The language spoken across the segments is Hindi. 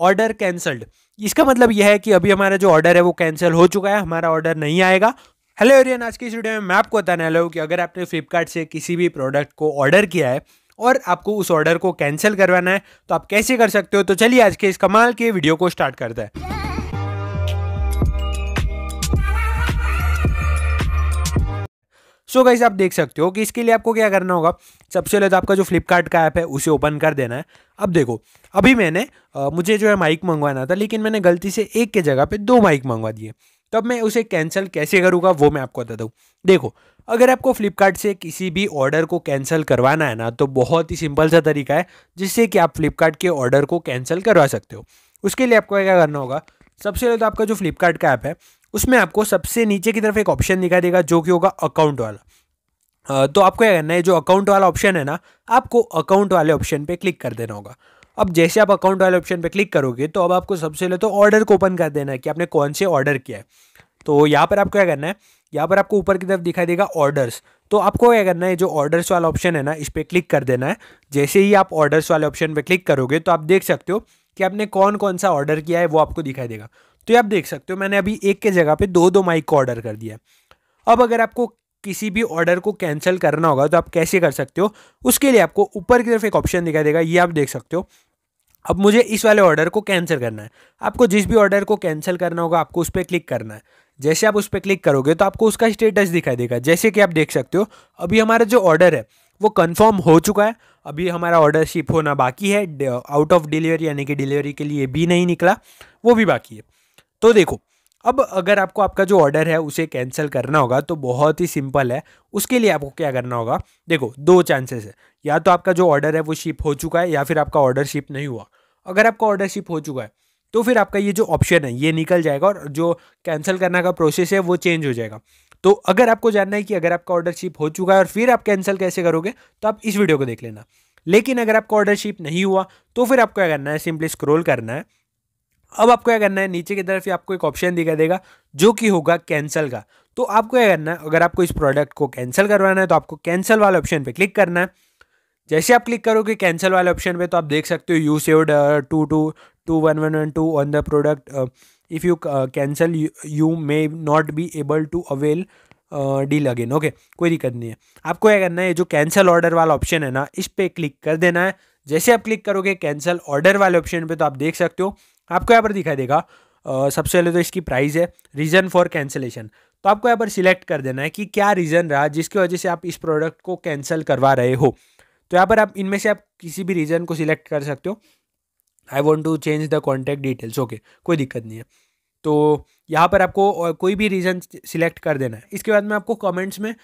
ऑर्डर कैंसल्ड इसका मतलब यह है कि अभी हमारा जो ऑर्डर है वो कैंसिल हो चुका है हमारा ऑर्डर नहीं आएगा हेलो एरियन आज की इस वीडियो में मैं आपको बताने वाला हूँ कि अगर आपने फ्लिपकार्ट से किसी भी प्रोडक्ट को ऑर्डर किया है और आपको उस ऑर्डर को कैंसिल करवाना है तो आप कैसे कर सकते हो तो चलिए आज के इस कमाल के वीडियो को स्टार्ट करते हैं सो गाइस आप देख सकते हो कि इसके लिए आपको क्या करना होगा सबसे पहले तो आपका जो फ्लिपकार्ट का ऐप है उसे ओपन कर देना है अब देखो अभी मैंने आ, मुझे जो है माइक मंगवाना था लेकिन मैंने गलती से एक के जगह पे दो माइक मंगवा दिए तब मैं उसे कैंसिल कैसे करूँगा वो मैं आपको बता दूँ देखो अगर आपको फ्लिपकार्ट से किसी भी ऑर्डर को कैंसिल करवाना है ना तो बहुत ही सिंपल सा तरीका है जिससे कि आप फ्लिपकार्ट के ऑर्डर को कैंसिल करवा सकते हो उसके लिए आपको क्या करना होगा सबसे पहले तो आपका जो फ्लिपकार्ट का ऐप है उसमें आपको सबसे नीचे की तरफ एक ऑप्शन दिखाई देगा जो कि होगा अकाउंट वाला तो आपको क्या करना है जो अकाउंट वाला ऑप्शन है ना आपको अकाउंट वाले ऑप्शन पे क्लिक कर देना होगा अब जैसे आप अकाउंट वाले ऑप्शन पे क्लिक करोगे तो अब आपको सबसे पहले तो ऑर्डर को ओपन कर देना है कि आपने कौन से ऑर्डर किया है तो यहाँ पर आपको क्या करना है यहाँ पर आपको ऊपर की तरफ दिखाई देगा ऑर्डर्स तो आपको क्या करना है जो ऑर्डर्स वाला ऑप्शन है ना इस पर क्लिक कर देना है जैसे ही आप ऑर्डर्स वाले ऑप्शन पर क्लिक करोगे तो आप देख सकते हो कि आपने कौन कौन सा ऑर्डर किया है वो आपको दिखाई देगा तो आप देख सकते हो मैंने अभी एक के जगह पे दो दो माइक को ऑर्डर कर दिया अब अगर आपको किसी भी ऑर्डर को कैंसिल करना होगा तो आप कैसे कर सकते हो उसके लिए आपको ऊपर की तरफ एक ऑप्शन दिखाई देगा ये आप देख सकते हो अब मुझे इस वाले ऑर्डर को कैंसिल करना है आपको जिस भी ऑर्डर को कैंसिल करना होगा आपको उस पर क्लिक करना है जैसे आप उस पर क्लिक करोगे तो आपको उसका स्टेटस दिखाई देगा जैसे कि आप देख सकते हो अभी हमारा जो ऑर्डर है वो कंफर्म हो चुका है अभी हमारा ऑर्डर शिप होना बाकी है आउट ऑफ डिलीवरी यानी कि डिलीवरी के लिए भी नहीं निकला वो भी बाकी है तो देखो अब अगर आपको आपका जो ऑर्डर है उसे कैंसिल करना होगा तो बहुत ही सिंपल है उसके लिए आपको क्या करना होगा देखो दो चांसेस है या तो आपका जो ऑर्डर है वो शिप हो चुका है या फिर आपका ऑर्डर शिप नहीं हुआ अगर आपका ऑर्डर शिप हो चुका है तो फिर आपका ये जो ऑप्शन है ये निकल जाएगा और जो कैंसिल करना का प्रोसेस है वो चेंज हो जाएगा तो अगर आपको जानना है कि अगर आपका ऑर्डर शिप हो चुका है और फिर आप कैंसिल कैसे करोगे तो आप इस वीडियो को देख लेना लेकिन अगर आपका ऑर्डर शिप नहीं हुआ तो फिर आपको क्या करना है सिंपली स्क्रोल करना है अब आपको क्या करना है नीचे की तरफ ही आपको एक ऑप्शन दिखाई देगा जो कि होगा कैंसिल का तो आपको क्या करना है अगर आपको इस प्रोडक्ट को कैंसिल करवाना है तो आपको कैंसिल वाले ऑप्शन पे क्लिक करना है जैसे आप क्लिक करोगे कैंसिल वाले ऑप्शन पे तो आप देख सकते हो you save two two two one one one two on the product if you cancel you may not be able to avail deal again okay कोई दिक्कत नहीं है आपको क्या करना है जो कैंसिल ऑर्डर वाला ऑप्शन है ना इस पर क्लिक कर देना है जैसे आप क्लिक करोगे कैंसिल ऑर्डर वाले ऑप्शन पे तो आप देख सकते हो आपको यहाँ पर दिखाई देगा सबसे पहले तो इसकी प्राइस है रीज़न फॉर कैंसिलेशन तो आपको यहाँ पर सिलेक्ट कर देना है कि क्या रीज़न रहा जिसकी वजह से आप इस प्रोडक्ट को कैंसिल करवा रहे हो तो यहाँ पर आप इनमें से आप किसी भी रीज़न को सिलेक्ट कर सकते हो I want to change the contact details okay कोई दिक्कत नहीं है तो यहाँ पर आपको कोई भी रीज़न सिलेक्ट कर देना है इसके बाद में आपको कमेंट्स में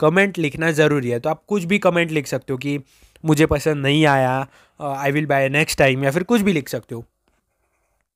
कमेंट लिखना ज़रूरी है तो आप कुछ भी कमेंट लिख सकते हो कि मुझे पसंद नहीं आया I will buy next time या फिर कुछ भी लिख सकते हो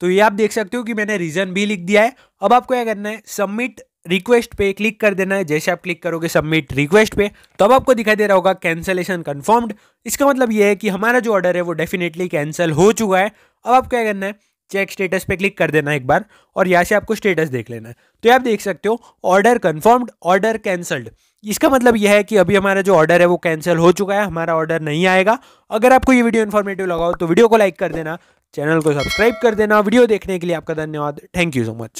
तो ये आप देख सकते हो कि मैंने रीज़न भी लिख दिया है अब आपको क्या करना है सबमिट रिक्वेस्ट पे क्लिक कर देना है जैसे आप क्लिक करोगे सबमिट रिक्वेस्ट पे तो अब आपको दिखाई दे रहा होगा कैंसलेशन कन्फर्म्ड इसका मतलब ये है कि हमारा जो ऑर्डर है वो डेफिनेटली कैंसिल हो चुका है अब आपको क्या करना है चेक स्टेटस पे क्लिक कर देना है एक बार और यहाँ से आपको स्टेटस देख लेना है तो आप देख सकते हो ऑर्डर कन्फर्म्ड ऑर्डर कैंसल्ड इसका मतलब यह है कि अभी हमारा जो ऑर्डर है वो कैंसिल हो चुका है हमारा ऑर्डर नहीं आएगा अगर आपको ये वीडियो इन्फॉर्मेटिव लगाओ तो वीडियो को लाइक कर देना चैनल को सब्सक्राइब कर देना वीडियो देखने के लिए आपका धन्यवाद थैंक यू सो मच